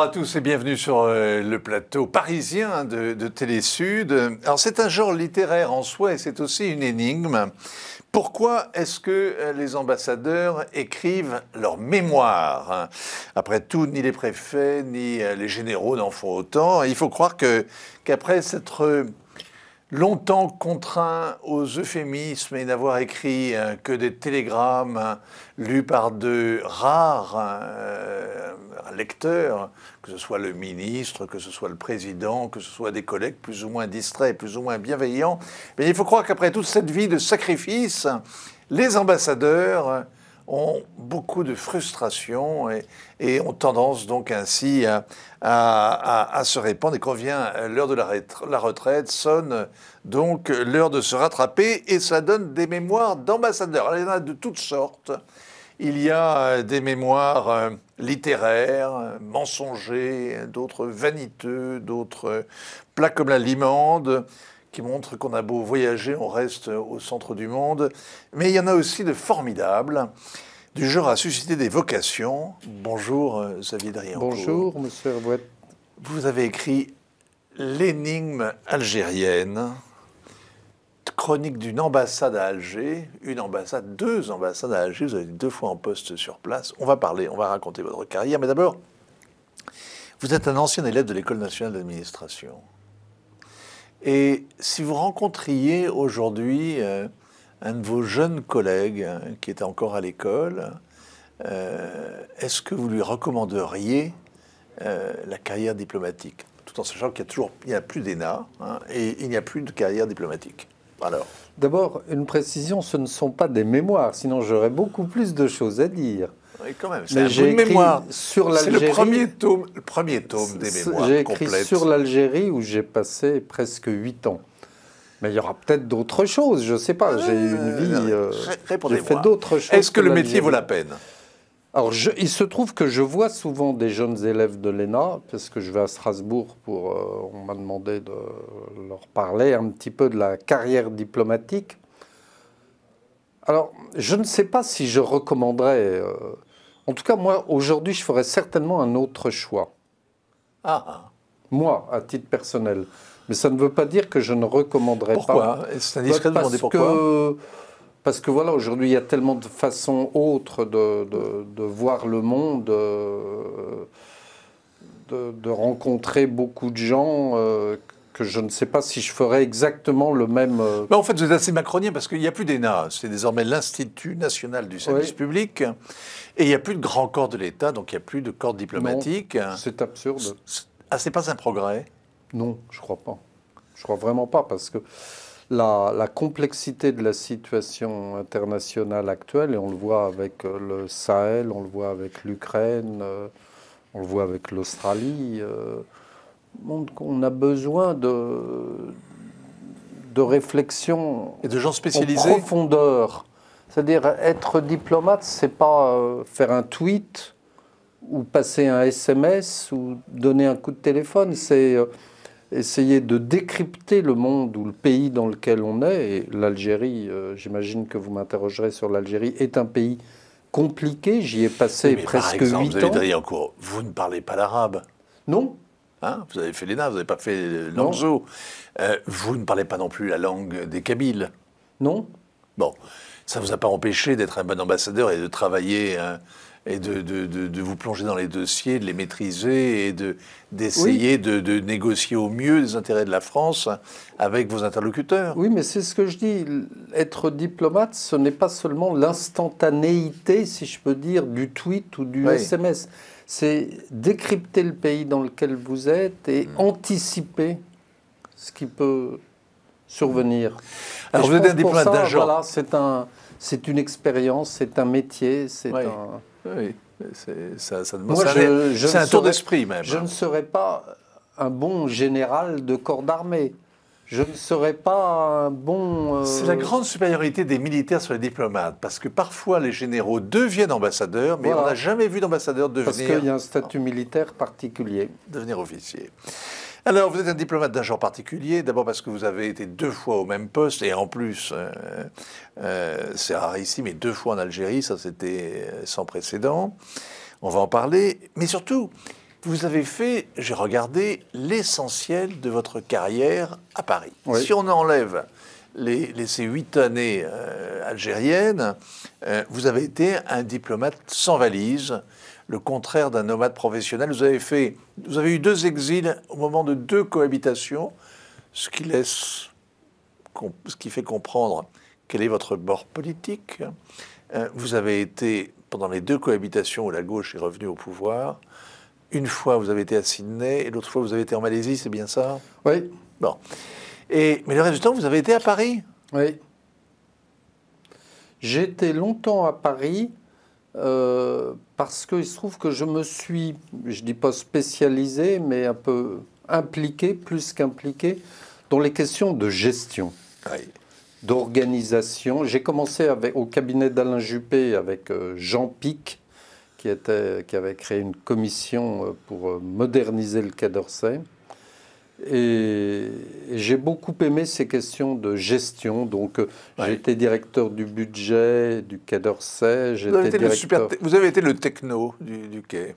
Bonjour à tous et bienvenue sur euh, le plateau parisien de, de Télésud. Alors c'est un genre littéraire en soi et c'est aussi une énigme. Pourquoi est-ce que euh, les ambassadeurs écrivent leurs mémoires Après tout, ni les préfets ni euh, les généraux n'en font autant. Il faut croire que qu'après cette longtemps contraint aux euphémismes et n'avoir écrit euh, que des télégrammes lus par de rares euh, lecteurs, que ce soit le ministre, que ce soit le président, que ce soit des collègues plus ou moins distraits, plus ou moins bienveillants, mais il faut croire qu'après toute cette vie de sacrifice, les ambassadeurs ont beaucoup de frustration et, ont tendance donc ainsi à, se répandre. Et quand vient l'heure de la, retraite, sonne donc l'heure de se rattraper et ça donne des mémoires d'ambassadeurs. Il y en a de toutes sortes. Il y a euh, des mémoires euh, littéraires, euh, mensongers, d'autres vaniteux, d'autres plats comme la limande qui montre qu'on a beau voyager, on reste au centre du monde. Mais il y en a aussi de formidables, du genre à susciter des vocations. Bonjour euh, Xavier Drian. Bonjour Monsieur Herbouet. Vous avez écrit L'énigme algérienne, chronique d'une ambassade à Alger, une ambassade, deux ambassades à Alger, vous avez été deux fois en poste sur place. On va parler, on va raconter votre carrière, mais d'abord, vous êtes un ancien élève de l'École nationale d'administration. Et si vous rencontriez aujourd'hui euh, un de vos jeunes collègues hein, qui est encore à l'école, euh, est-ce que vous lui recommanderiez euh, la carrière diplomatique Tout en sachant qu'il n'y a a plus d'ENA hein, et il n'y a plus de carrière diplomatique. D'abord, une précision, ce ne sont pas des mémoires, sinon j'aurais beaucoup plus de choses à dire. Oui, quand même, c'est un mémoire. Sur c'est le premier tome, le premier tome des mémoires J'ai écrit sur l'Algérie où j'ai passé presque huit ans. Mais il y aura peut-être d'autres choses, je ne sais pas. J'ai eu une euh, vie. Euh, j'ai fait d'autres choses. Est-ce que, le métier vaut la peine alors, il se trouve que je vois souvent des jeunes élèves de l'ENA, parce que je vais à Strasbourg pour. Euh, on m'a demandé de leur parler un petit peu de la carrière diplomatique. Alors, je ne sais pas si je recommanderais. Euh, en tout cas, moi, aujourd'hui, je ferais certainement un autre choix. Ah. Moi, à titre personnel. Mais ça ne veut pas dire que je ne recommanderais pourquoi pas. C'est pourquoi. parce que voilà, aujourd'hui, il y a tellement de façons autres de, voir le monde, euh, de, rencontrer beaucoup de gens. Euh, que je ne sais pas si je ferais exactement le même. Euh, Mais en fait, vous êtes assez macronien parce qu'il n'y a plus d'ENA, c'est désormais l'Institut national du service public. Et il n'y a plus de grand corps de l'État, donc il n'y a plus de corps diplomatique. C'est absurde. Ah, c'est pas un progrès Non, je crois pas. Je ne crois vraiment pas, parce que la, complexité de la situation internationale actuelle, et on le voit avec euh, le Sahel, on le voit avec l'Ukraine, euh, on le voit avec l'Australie, euh, montre qu'on a besoin de, de réflexion et de gens spécialisés en profondeur c'est-à-dire, être diplomate, c'est pas euh, faire un tweet ou passer un SMS ou donner un coup de téléphone. C'est euh, essayer de décrypter le monde ou le pays dans lequel on est. Et l'Algérie, euh, j'imagine que vous m'interrogerez sur l'Algérie, est un pays compliqué. J'y ai passé presque par vous ans. vous ne parlez pas l'arabe Non. Hein vous avez fait l'ENA, vous n'avez pas fait l'ANZO. vous ne parlez pas non plus la langue des Kabyles Non. Bon ça ne vous a pas empêché d'être un bon ambassadeur et de travailler hein, et de, vous plonger dans les dossiers, de les maîtriser et d'essayer de, négocier au mieux les intérêts de la France avec vos interlocuteurs. Oui, mais c'est ce que je dis. Être diplomate, ce n'est pas seulement l'instantanéité, si je peux dire, du tweet ou du SMS. C'est décrypter le pays dans lequel vous êtes et mm. anticiper ce qui peut survenir. Alors vous êtes un diplomate d'agent. Voilà, c'est un, c'est une expérience, c'est un métier, c'est un. Oui, ça, demande. C'est un tour d'esprit même. Je ne hein. serais pas un bon général de corps d'armée. Je ne serais pas un bon. Euh, c'est la grande supériorité des militaires sur les diplomates, parce que parfois les généraux deviennent ambassadeurs, mais on n'a jamais vu d'ambassadeur devenir. Parce qu'il y a un statut militaire particulier. Devenir officier. Alors, vous êtes un diplomate d'un genre particulier, d'abord parce que vous avez été deux fois au même poste, et en plus, euh, euh, c'est rare ici, mais deux fois en Algérie, ça c'était euh, sans précédent. On va en parler. Mais surtout, vous avez fait, j'ai regardé, l'essentiel de votre carrière à Paris. Si on enlève les, ces huit années algériennes, vous avez été un diplomate sans valise le contraire d'un nomade professionnel. Vous avez, fait, vous avez eu deux exils au moment de deux cohabitations, ce qui, laisse, ce qui fait comprendre quel est votre bord politique. Euh, vous avez été, pendant les deux cohabitations où la gauche est revenue au pouvoir, une fois vous avez été à Sydney et l'autre fois vous avez été en Malaisie, c'est bien ça Oui. Bon. Et, mais le reste du temps, vous avez été à Paris Oui. J'étais longtemps à Paris euh, parce qu'il se trouve que je me suis, je ne dis pas spécialisé, mais un peu impliqué, plus qu'impliqué, dans les questions de gestion, d'organisation. J'ai commencé au cabinet d'Alain Juppé avec euh, Jean Pic, qui, était, qui avait créé une commission euh, pour moderniser le Quai d'Orsay. Et, j'ai beaucoup aimé ces questions de gestion. Donc, j'ai euh, été directeur du budget du Quai d'Orsay. Vous, avez été directeur... le vous avez été le techno du, du Quai.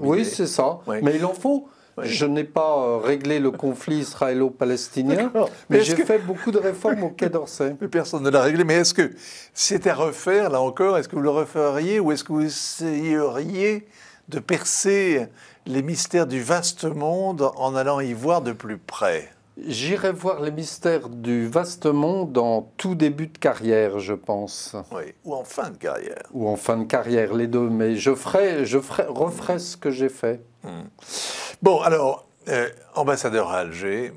oui, c'est ça. Mais il en faut. Je n'ai pas euh, réglé le conflit israélo-palestinien, mais, j'ai fait beaucoup de réformes au Quai d'Orsay. Mais personne ne l'a réglé. Mais est-ce que c'était à refaire, là encore Est-ce que vous le referiez ou est-ce que vous essayeriez de percer les mystères du vaste monde en allant y voir de plus près J'irai voir les mystères du vaste monde en tout début de carrière, je pense. Oui, ou en fin de carrière. Ou en fin de carrière, les deux. Mais je ferai, je ferai, referai ce que j'ai fait. Hmm. Bon, alors, euh, ambassadeur à Alger,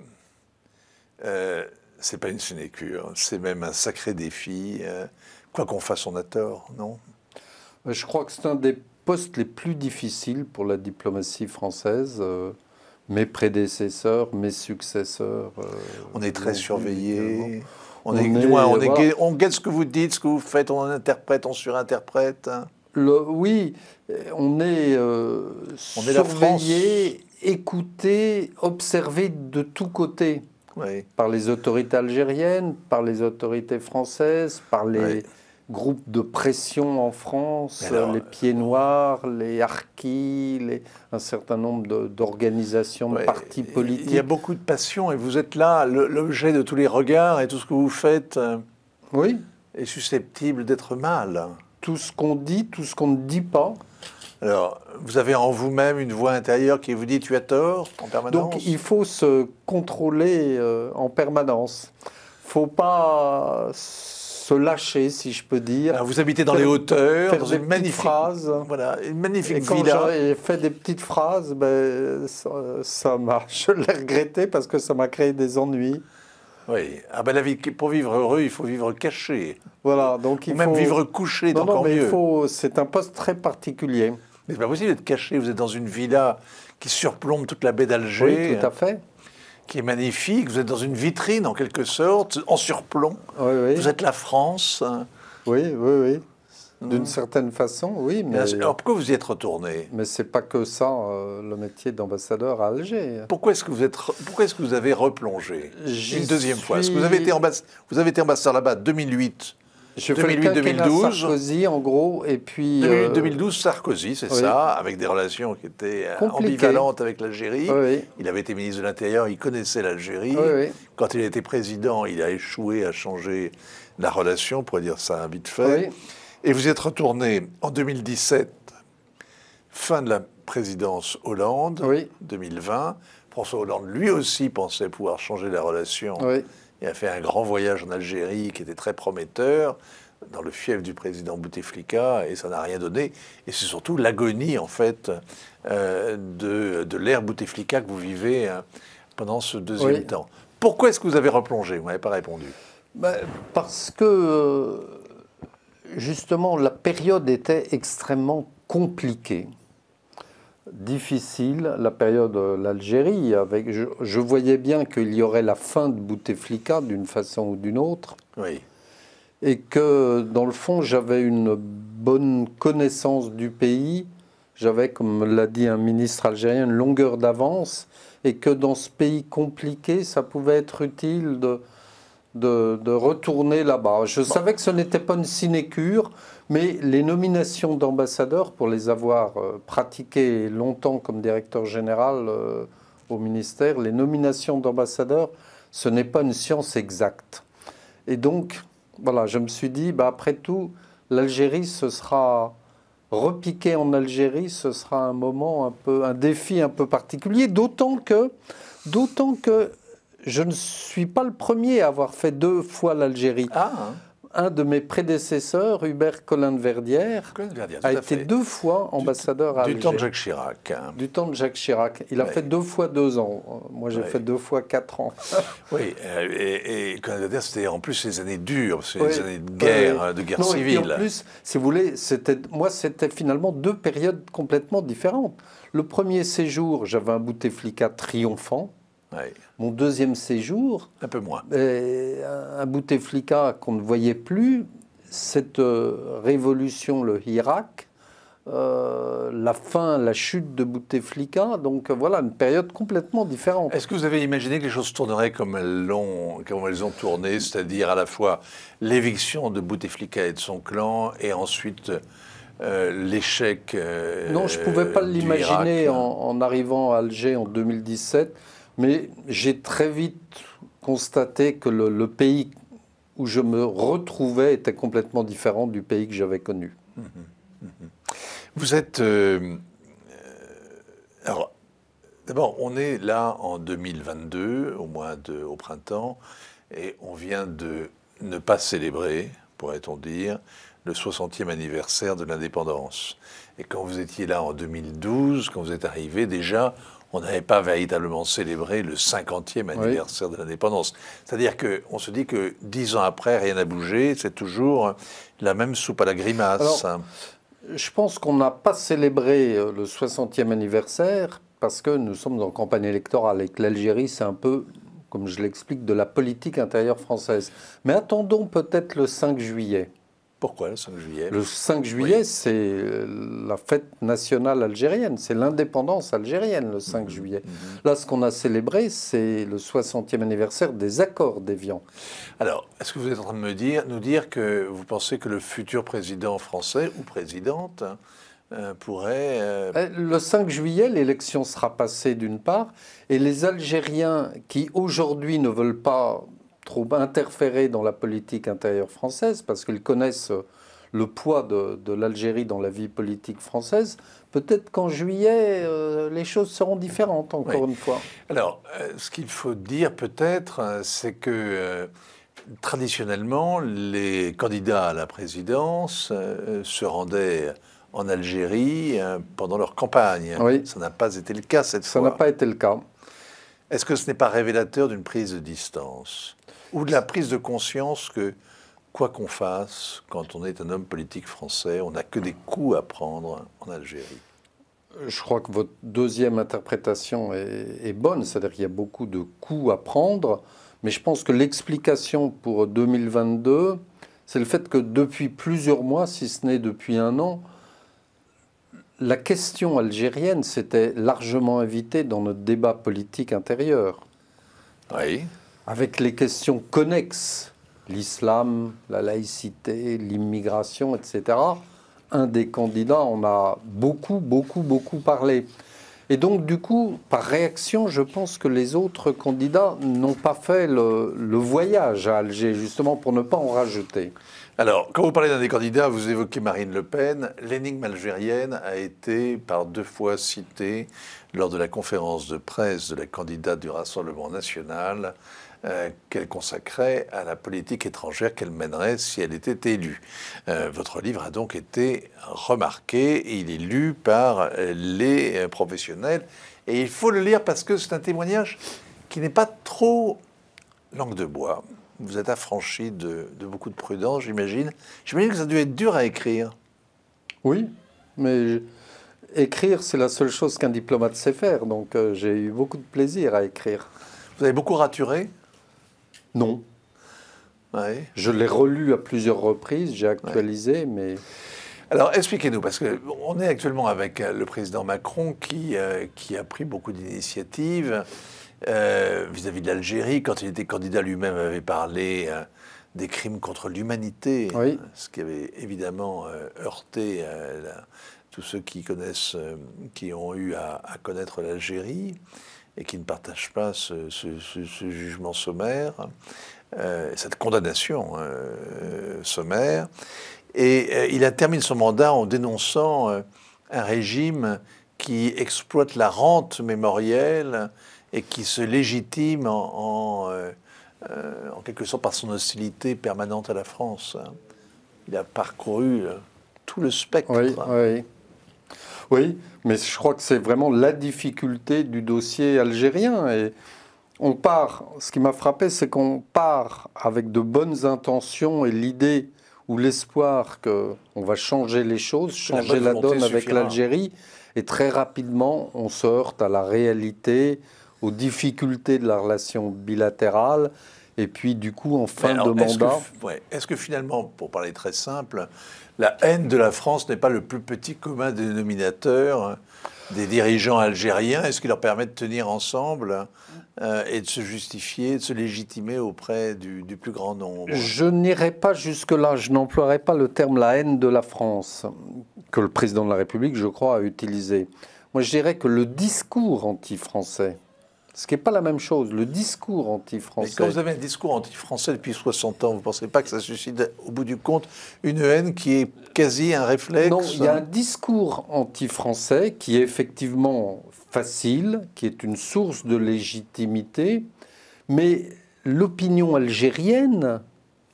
euh, c'est pas une sinécure, c'est même un sacré défi. Euh, quoi qu'on fasse, on a tort, non Je crois que c'est un des postes les plus difficiles pour la diplomatie française euh, mes prédécesseurs, mes successeurs. Euh, on est très surveillé. On, est, loin, on, est guette ce que vous dites, ce que vous faites, on interprète, on surinterprète. Le, oui, on est, euh, on surveillé, est écouté, observé de tous côtés. Par les autorités algériennes, par les autorités françaises, par les, groupes de pression en France, les Pieds euh, Noirs, les Harkis, un certain nombre d'organisations, de, partis politiques. Il y a beaucoup de passion et vous êtes là, l'objet de tous les regards et tout ce que vous faites euh, oui. est susceptible d'être mal. Tout ce qu'on dit, tout ce qu'on ne dit pas. Alors, vous avez en vous-même une voix intérieure qui vous dit tu as tort en permanence Donc, il faut se contrôler euh, en permanence. Il ne faut pas se lâcher, si je peux dire. vous habitez dans les hauteurs, dans une magnifique phrase. Voilà, une magnifique et quand J'ai fait des petites phrases, ben, ça m'a, je l'ai regretté parce que ça m'a créé des ennuis. Oui. Ah ben la vie, pour vivre heureux, il faut vivre caché. Voilà, donc il Ou même vivre couché, non, encore non, mais mieux. Il faut... C'est un poste très particulier. Mais c'est pas possible d'être caché. Vous êtes dans une villa qui surplombe toute la baie d'Alger. Oui, tout à fait qui est magnifique. Vous êtes dans une vitrine, en quelque sorte, en surplomb. Vous êtes la France. Oui, oui, oui. D'une mm. certaine façon, oui. Mais... Alors pourquoi vous y êtes retourné Mais c'est pas que ça, euh, le métier d'ambassadeur à Alger. Pourquoi est-ce que vous êtes, pourquoi est-ce que vous avez replongé une deuxième fois est que vous avez été ambassadeur, vous avez été ambassadeur là-bas 2008 je 2008-2012. Sarkozy, en gros, et puis. 2012, euh, Sarkozy, c'est ça, avec des relations qui étaient euh, ambivalentes avec l'Algérie. Il avait été ministre de l'Intérieur, il connaissait l'Algérie. Quand il a été président, il a échoué à changer la relation, pour dire ça vite fait. Et vous êtes retourné en 2017, fin de la présidence Hollande, 2020. François Hollande, lui aussi, pensait pouvoir changer la relation il a fait un grand voyage en Algérie qui était très prometteur, dans le fief du président Bouteflika, et ça n'a rien donné. Et c'est surtout l'agonie, en fait, euh, de, l'ère Bouteflika que vous vivez euh, pendant ce deuxième temps. Pourquoi est-ce que vous avez replongé Vous n'avez pas répondu. Bah, parce que, justement, la période était extrêmement compliquée difficile la période de euh, l'Algérie. Avec, je, voyais bien qu'il y aurait la fin de Bouteflika d'une façon ou d'une autre. Et que dans le fond, j'avais une bonne connaissance du pays. J'avais, comme l'a dit un ministre algérien, une longueur d'avance. Et que dans ce pays compliqué, ça pouvait être utile de, retourner là-bas. Je savais que ce n'était pas une sinécure. Mais les nominations d'ambassadeurs, pour les avoir euh, pratiquées longtemps comme directeur général euh, au ministère, les nominations d'ambassadeurs, ce n'est pas une science exacte. Et donc, voilà, je me suis dit, bah, après tout, l'Algérie, ce sera repiqué en Algérie, ce sera un moment un peu, un défi un peu particulier, d'autant que, d'autant que je ne suis pas le premier à avoir fait deux fois l'Algérie. Ah. Hein un de mes prédécesseurs, Hubert Colin-Verdière, de a été deux fois ambassadeur à Du temps de Jacques Chirac. Hein. Du temps de Jacques Chirac. Il a fait deux fois deux ans. Moi, j'ai fait deux fois quatre ans. oui, euh, et, et de verdière c'était en plus les années dures, les années de guerre, de guerre non, civile. en plus, si vous voulez, moi, c'était finalement deux périodes complètement différentes. Le premier séjour, j'avais un Bouteflika triomphant mon deuxième séjour, un peu moins, un euh, Bouteflika qu'on ne voyait plus, cette euh, révolution, le Irak, euh, la fin, la chute de Bouteflika, donc voilà une période complètement différente. Est-ce que vous avez imaginé que les choses tourneraient comme elles elles ont tourné, c'est-à-dire à la fois l'éviction de Bouteflika et de son clan, et ensuite l'échec. non, je ne pouvais pas l'imaginer en, arrivant à Alger en 2017. Mais j'ai très vite constaté que le, pays où je me retrouvais était complètement différent du pays que j'avais connu. Vous êtes... Euh, alors, d'abord, on est là en 2022, au mois de, au printemps, et on vient de ne pas célébrer, pourrait-on dire, le 60e anniversaire de l'indépendance. Et quand vous étiez là en 2012, quand vous êtes arrivé, déjà, on n'avait pas véritablement célébré le 50e anniversaire de l'indépendance. C'est-à-dire qu'on se dit que dix ans après, rien n'a bougé, c'est toujours la même soupe à la grimace. je pense qu'on n'a pas célébré euh, le 60e anniversaire parce que nous sommes en campagne électorale et que l'Algérie, c'est un peu, comme je l'explique, de la politique intérieure française. Mais attendons peut-être le 5 juillet. Pourquoi le 5 juillet Le 5 juillet, c'est la fête nationale algérienne, c'est l'indépendance algérienne le 5 mhm. juillet. Mhm. Là, ce qu'on a célébré, c'est le 60e anniversaire des accords d'Evian. Alors, est-ce que vous êtes en train de nous dire que vous pensez que le futur président français ou présidente euh, pourrait... Euh, eh, le 5 juillet, l'élection sera passée d'une part, et les Algériens qui aujourd'hui ne veulent pas trop interférer dans la politique intérieure française, parce qu'ils connaissent le poids de, l'Algérie dans la vie politique française, peut-être qu'en juillet, euh, les choses seront différentes, encore une fois. Alors, euh, ce qu'il faut dire peut-être, euh, c'est que traditionnellement, les candidats à la présidence se rendaient en Algérie pendant leur campagne. Oui. Ça n'a pas été le cas cette fois. Ça n'a pas été le cas. Est-ce que ce n'est pas révélateur d'une prise de distance ou de la prise de conscience que quoi qu'on fasse, quand on est un homme politique français, on n'a que des coups à prendre en Algérie. Je crois que votre deuxième interprétation est, est bonne, c'est-à-dire qu'il y a beaucoup de coups à prendre, mais je pense que l'explication pour 2022, c'est le fait que depuis plusieurs mois, si ce n'est depuis un an, la question algérienne s'était largement invitée dans notre débat politique intérieur. Oui avec les questions connexes, l'islam, la laïcité, l'immigration, etc., un des candidats en a beaucoup, beaucoup, beaucoup parlé. Et donc, du coup, par réaction, je pense que les autres candidats n'ont pas fait le, voyage à Alger, justement pour ne pas en rajouter. Alors, quand vous parlez d'un des candidats, vous évoquez Marine Le Pen. L'énigme algérienne a été par deux fois citée lors de la conférence de presse de la candidate du Rassemblement national euh, qu'elle consacrait à la politique étrangère qu'elle mènerait si elle était élue. Euh, votre livre a donc été remarqué, et il est lu par les professionnels, et il faut le lire parce que c'est un témoignage qui n'est pas trop langue de bois. Vous êtes affranchi de, beaucoup de prudence, j'imagine. J'imagine que ça a dû être dur à écrire. Oui, mais écrire, c'est la seule chose qu'un diplomate sait faire. Donc euh, j'ai eu beaucoup de plaisir à écrire. Vous avez beaucoup raturé non. Je l'ai relu à plusieurs reprises, j'ai actualisé, mais. Alors expliquez-nous, parce qu'on est actuellement avec euh, le président Macron qui, euh, qui a pris beaucoup d'initiatives euh, vis-à-vis de l'Algérie. Quand il était candidat lui-même, avait parlé des crimes contre l'humanité, ce qui avait évidemment heurté tous ceux qui connaissent, qui ont eu à connaître l'Algérie et qui ne partagent pas ce, jugement sommaire, euh, cette condamnation euh, sommaire. Et euh, il a terminé son mandat en dénonçant un régime qui exploite la rente mémorielle et qui se légitime en, en, en quelque sorte par son hostilité permanente à la France. Il a parcouru tout le spectre. Oui, oui. Oui, mais je crois que c'est vraiment la difficulté du dossier algérien. Et on part, ce qui m'a frappé, c'est qu'on part avec de bonnes intentions et l'idée ou l'espoir qu'on va changer les choses, changer la, donne avec l'Algérie. Et très rapidement, on se heurte à la réalité, aux difficultés de la relation bilatérale et puis, du coup, en fin de mandat. est-ce que finalement, pour parler très simple, la haine de la France n'est pas le plus petit commun dénominateur euh, des dirigeants algériens Est-ce qu'il leur permet de tenir ensemble euh, et de se justifier, de se légitimer auprès du, du plus grand nombre Je n'irai pas jusque-là, je n'emploierai pas le terme la haine de la France, que le président de la République, je crois, a utilisé. Moi, je dirais que le discours anti-français, ce qui n'est pas la même chose, le discours anti-français. Mais quand vous avez un discours anti-français depuis 60 ans, vous ne pensez pas que ça suscite, au bout du compte, une haine qui est quasi un réflexe Non, il y a un discours anti-français qui est effectivement facile, qui est une source de légitimité, mais l'opinion algérienne,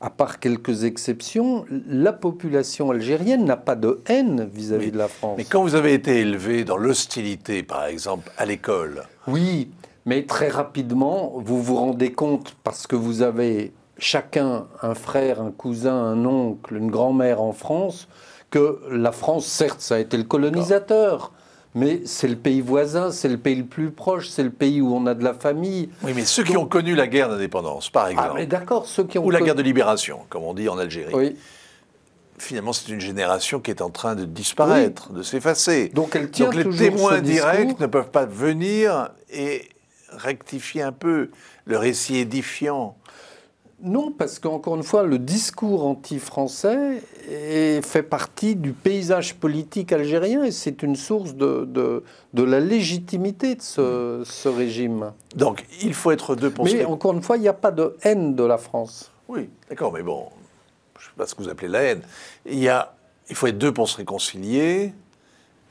à part quelques exceptions, la population algérienne n'a pas de haine vis à -vis de la France. Mais quand vous avez été élevé dans l'hostilité, par exemple, à l'école, oui, mais très rapidement, vous vous rendez compte, parce que vous avez chacun un frère, un cousin, un oncle, une grand-mère en France, que la France, certes, ça a été le colonisateur. Mais c'est le pays voisin, c'est le pays le plus proche, c'est le pays où on a de la famille. Oui, mais ceux qui ont connu la guerre d'indépendance, par ah, exemple. Ah, mais d'accord, ceux qui ont. Ou la guerre de libération, comme on dit en Algérie. Oui finalement, c'est une génération qui est en train de disparaître, de s'effacer. Donc, elle tient Donc les témoins directs ne peuvent pas venir et rectifier un peu le récit édifiant non, parce qu'encore une fois, le discours anti-français fait partie du paysage politique algérien et c'est une source de, de, la légitimité de ce, régime. Donc, il faut être deux pour Mais encore une fois, il n'y a pas de haine de la France. Oui, d'accord, mais bon, je ne sais pas ce que vous appelez la haine. Il, a, il faut être deux pour se réconcilier.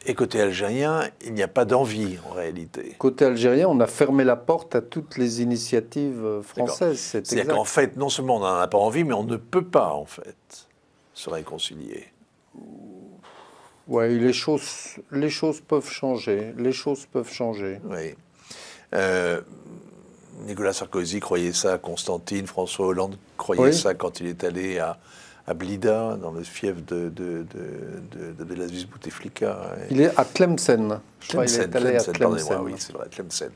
Et côté algérien, il n'y a pas d'envie en réalité. Côté algérien, on a fermé la porte à toutes les initiatives euh, françaises. C'est-à-dire qu'en fait, non seulement on n'en a pas envie, mais on ne peut pas en fait se réconcilier. Oui, les choses, les choses peuvent changer. Les choses peuvent changer. Oui. Euh, Nicolas Sarkozy croyait ça Constantine, François Hollande croyait ça quand il est allé à, à Blida, dans le fief de, de, de, de, Bouteflika. Hein. Il est à Tlemcen. Tlemcen, oui, c'est vrai, Tlemcen.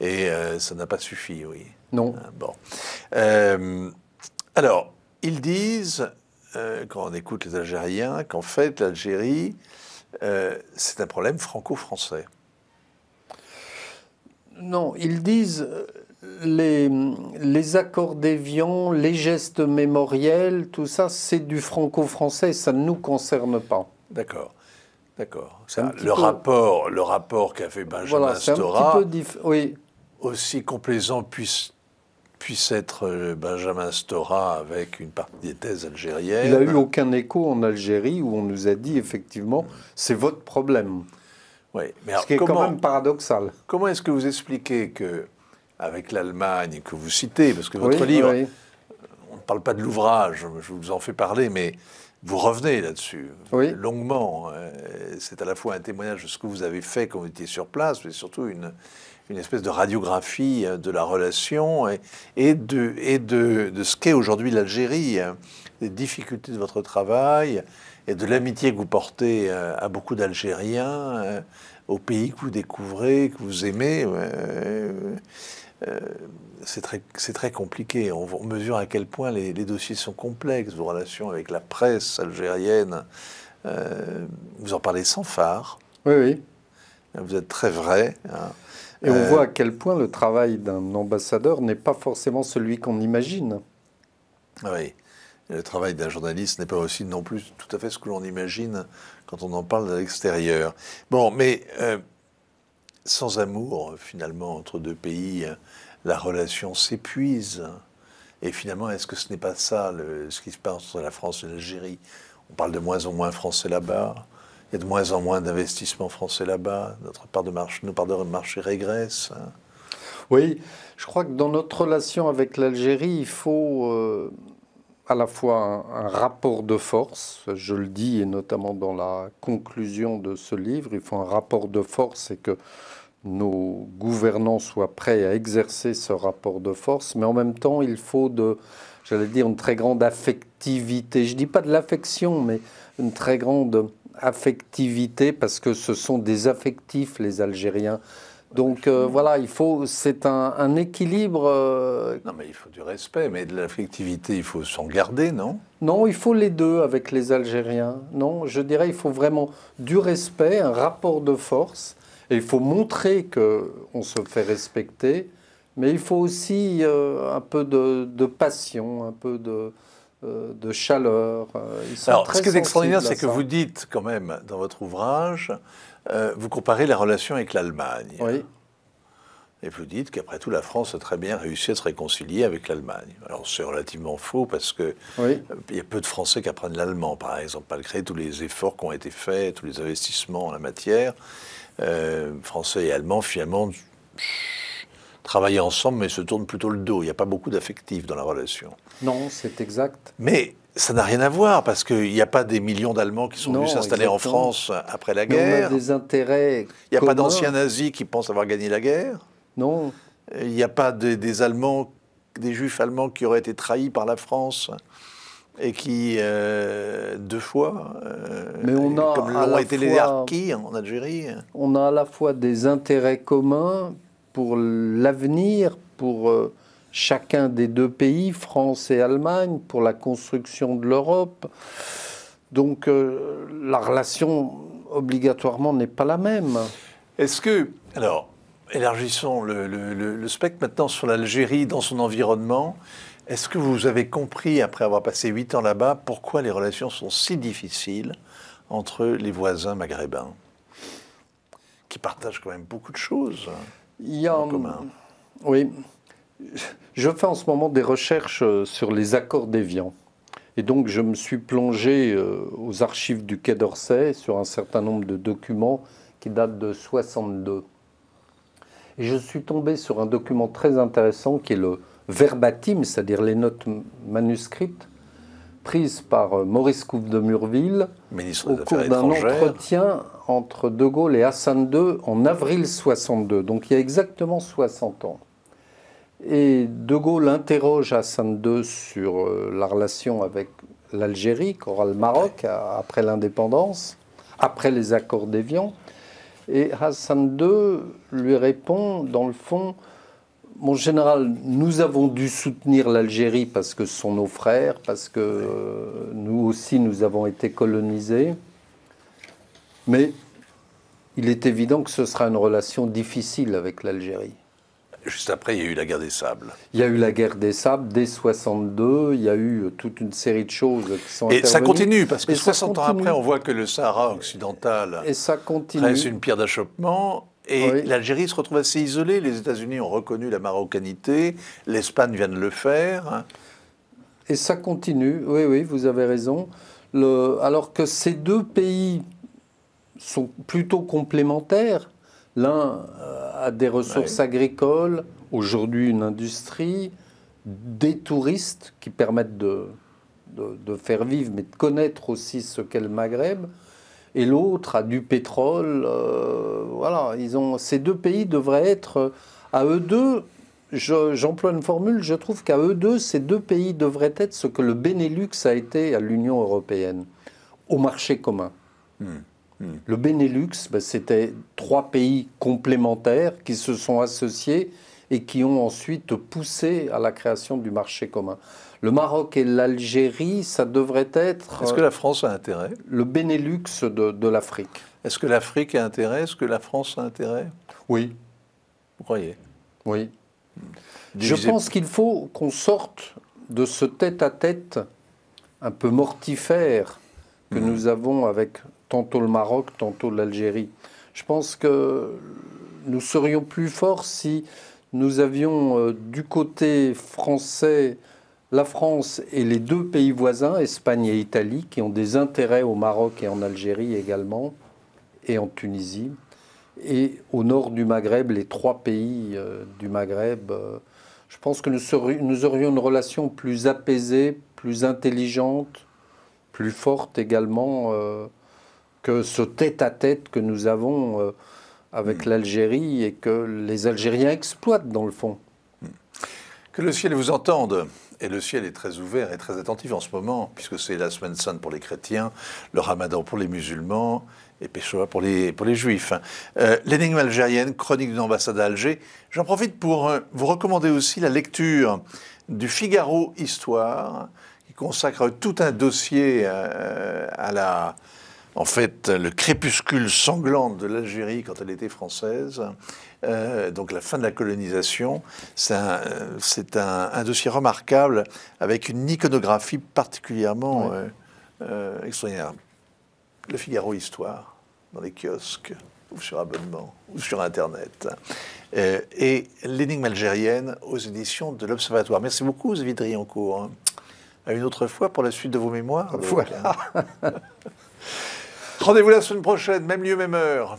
Et euh, ça n'a pas suffi, oui. Non. Ah, bon. Euh, alors, ils disent, euh, quand on écoute les Algériens, qu'en fait, l'Algérie, c'est un problème franco-français. Non, ils disent les, les accords d'Évian, les gestes mémoriels, tout ça, c'est du franco-français, ça ne nous concerne pas. D'accord. D'accord. Ah, le, rapport, le rapport qu'a fait Benjamin Stora, un petit peu oui. aussi complaisant puisse, puisse être euh, Benjamin Stora avec une partie des thèses algériennes. Il n'a eu aucun écho en Algérie où on nous a dit effectivement c'est votre problème. Oui, mais Ce qui est quand même paradoxal. Comment est-ce que vous expliquez que avec l'Allemagne que vous citez, parce que votre livre, on ne parle pas de l'ouvrage, je vous en fais parler, mais vous revenez là-dessus longuement. Euh, c'est à la fois un témoignage de ce que vous avez fait quand vous étiez sur place, mais surtout une, une espèce de radiographie euh, de la relation et, de, et de, de ce qu'est aujourd'hui l'Algérie, hein, des difficultés de votre travail et de l'amitié que vous portez euh, à beaucoup d'Algériens, au pays que vous découvrez, que vous aimez. Euh, c'est très, très, compliqué. On, mesure à quel point les, dossiers sont complexes, vos relations avec la presse algérienne. Euh, vous en parlez sans phare. Oui, oui. Vous êtes très vrai. Hein. Et on euh, voit à quel point le travail d'un ambassadeur n'est pas forcément celui qu'on imagine. Oui. le travail d'un journaliste n'est pas aussi non plus tout à fait ce que l'on imagine quand on en parle de l'extérieur. Bon, mais sans amour, finalement, entre deux pays, la relation s'épuise. Et finalement, est-ce que ce n'est pas ça ce qui se passe entre la France et l'Algérie On parle de moins en moins français là-bas. Il y a de moins en moins d'investissements français là-bas. Notre part de marché, nos parts de marché régressent. Oui, je crois que dans notre relation avec l'Algérie, il faut. Euh, à la fois un, rapport de force, je le dis, et notamment dans la conclusion de ce livre, il faut un rapport de force et que nos gouvernants soient prêts à exercer ce rapport de force, mais en même temps, il faut de, j'allais dire, une très grande affectivité. Je ne dis pas de l'affection, mais une très grande affectivité, parce que ce sont des affectifs, les Algériens. Donc euh, voilà, il faut, c'est un, équilibre. Euh, non, mais il faut du respect, mais de l'affectivité, il faut s'en garder, non Non, il faut les deux avec les Algériens. Non, je dirais, il faut vraiment du respect, un rapport de force, et il faut montrer que on se fait respecter, mais il faut aussi euh, un peu de, passion, un peu de chaleur. Alors, ce qui est extraordinaire, c'est que vous dites quand même dans votre ouvrage euh, vous comparez la relation avec l'Allemagne. Oui. Et vous dites qu'après tout, la France a très bien réussi à se réconcilier avec l'Allemagne. Alors c'est relativement faux parce que euh, il y a peu de Français qui apprennent l'allemand, par exemple, malgré tous les efforts qui ont été faits, tous les investissements en la matière. Euh, Français et Allemands, finalement, travaillent ensemble, mais se tournent plutôt le dos. Il n'y a pas beaucoup d'affectifs dans la relation. Non, c'est exact. Mais ça n'a rien à voir, parce qu'il n'y a pas des millions d'Allemands qui sont venus s'installer en France après la guerre. Il a des intérêts. Il n'y a pas d'anciens nazis qui pensent avoir gagné la guerre. Non. Il n'y a pas des Allemands, des Juifs allemands qui auraient été trahis par la France et qui, euh, deux fois, euh, Mais on a comme l'ont été les Harkis en Algérie. On a à la fois des intérêts communs pour l'avenir, pour. Euh, chacun des deux pays, France et Allemagne, pour la construction de l'Europe. Donc euh, la relation obligatoirement n'est pas la même. Est-ce que, alors, élargissons le, spectre maintenant sur l'Algérie dans son environnement. Est-ce que vous avez compris, après avoir passé huit ans là-bas, pourquoi les relations sont si difficiles entre les voisins maghrébins, qui partagent quand même beaucoup de choses il y a en commun Oui, je fais en ce moment des recherches euh, sur les accords déviants. Et donc, je me suis plongé euh, aux archives du Quai d'Orsay sur un certain nombre de documents qui datent de 62. Et je suis tombé sur un document très intéressant qui est le verbatim, c'est-à-dire les notes manuscrites prises par euh, Maurice Couve de Murville au cours d'un entretien entre De Gaulle et Hassan II en avril 62, donc il y a exactement 60 ans. Et De Gaulle interroge Hassan II sur euh, la relation avec l'Algérie qu'aura le Maroc après l'indépendance, après les accords d'Evian. Et Hassan II lui répond, dans le fond, mon général, nous avons dû soutenir l'Algérie parce que ce sont nos frères, parce que euh, nous aussi nous avons été colonisés. Mais il est évident que ce sera une relation difficile avec l'Algérie. Juste après, il y a eu la guerre des sables. Il y a eu la guerre des sables dès 62. Il y a eu euh, toute une série de choses qui sont. Et ça continue parce que 60 ans après, on voit que le Sahara occidental et ça continue. reste une pierre d'achoppement. Et l'Algérie se retrouve assez isolée. Les États-Unis ont reconnu la marocanité. L'Espagne vient de le faire. Et ça continue. Oui, oui, vous avez raison. Alors que ces deux pays sont plutôt complémentaires L'un euh, a des ressources agricoles, aujourd'hui une industrie, des touristes qui permettent de, faire vivre, mais de connaître aussi ce qu'est le Maghreb. Et l'autre a du pétrole. Euh, voilà, ils ont, ces deux pays devraient être, à eux deux, j'emploie une formule, je trouve qu'à eux deux, ces deux pays devraient être ce que le Benelux a été à l'Union européenne, au marché commun. Hmm. Hmm. Le Benelux, bah, c'était trois pays complémentaires qui se sont associés et qui ont ensuite poussé à la création du marché commun. Le Maroc et l'Algérie, ça devrait être... Est-ce que la France a intérêt Le Benelux de, l'Afrique. Est-ce que l'Afrique a intérêt Est-ce que la France a intérêt Oui. Vous croyez Oui. Hmm. Je pense qu'il faut qu'on sorte de ce tête-à-tête un peu mortifère que hmm. nous avons avec tantôt le Maroc, tantôt l'Algérie. Je pense que nous serions plus forts si nous avions euh, du côté français la France et les deux pays voisins, Espagne et Italie, qui ont des intérêts au Maroc et en Algérie également, et en Tunisie, et au nord du Maghreb, les trois pays euh, du Maghreb. Euh, je pense que nous, aurions une relation plus apaisée, plus intelligente, plus forte également que ce tête-à-tête que nous avons euh, avec hmm. l'Algérie et que les Algériens exploitent dans le fond. Hmm. Que le ciel vous entende. Et le ciel est très ouvert et très attentif en ce moment, puisque c'est la semaine sainte pour les chrétiens, le ramadan pour les musulmans et Peshawar pour les, pour les juifs. Euh, l'énigme algérienne, chronique d'une ambassade à Alger. J'en profite pour euh, vous recommander aussi la lecture du Figaro Histoire, qui consacre tout un dossier à la en fait le crépuscule sanglant de l'Algérie quand elle était française, euh, donc la fin de la colonisation, c'est un, dossier remarquable avec une iconographie particulièrement euh, euh, extraordinaire. Le Figaro Histoire, dans les kiosques, ou sur abonnement, ou sur Internet. et L'énigme algérienne aux éditions de l'Observatoire. Merci beaucoup, Zévid Riancourt. Hein. À une autre fois pour la suite de vos mémoires. Voilà. Rendez-vous la semaine prochaine, même lieu, même heure.